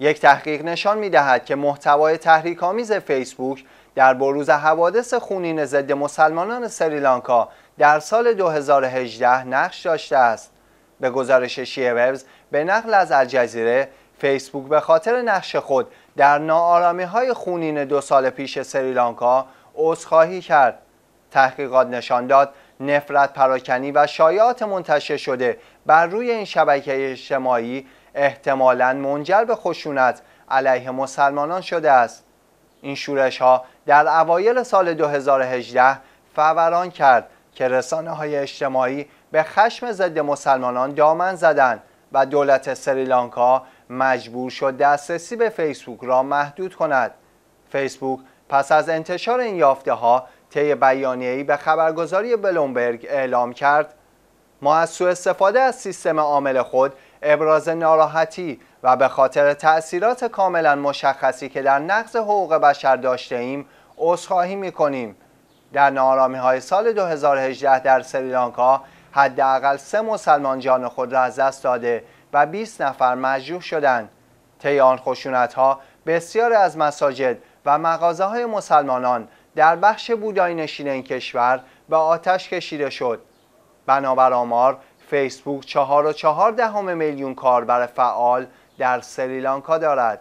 یک تحقیق نشان می دهد که محتوای آمیز فیسبوک در بروز حوادث خونین ضد مسلمانان سریلانکا در سال 2018 نقش داشته است. به گزارش ویبز به نقل از الجزیره فیسبوک به خاطر نقش خود در نارامی های خونین دو سال پیش سریلانکا عذرخواهی کرد. تحقیقات نشان داد نفرت پراکنی و شایعات منتشر شده بر روی این شبکه اجتماعی احتمالا منجر به خشونت علیه مسلمانان شده است این شورش ها در اوایل سال 2018 فوران کرد که رسانه های اجتماعی به خشم ضد مسلمانان دامن زدند و دولت سریلانکا مجبور شد دسترسی به فیسبوک را محدود کند فیسبوک پس از انتشار این یافته ها طی بیانیه‌ای به خبرگزاری بلومبرگ اعلام کرد ما از سوء استفاده از سیستم عامل خود ابراز ناراحتی و به خاطر تأثیرات کاملا مشخصی که در نقض حقوق بشر داشته ایم عذرخواهی می کنیم. در نارامی های سال 2018 در سریلانکا حداقل سه مسلمان جان خود را از دست داده و 20 نفر مجروح شدند. طی آن خشونت ها بسیاری از مساجد و مغازه های مسلمانان در بخش بودایی نشین این کشور به آتش کشیده شد. بنابر آمار فیسبوک دهم میلیون کاربر فعال در سریلانکا دارد.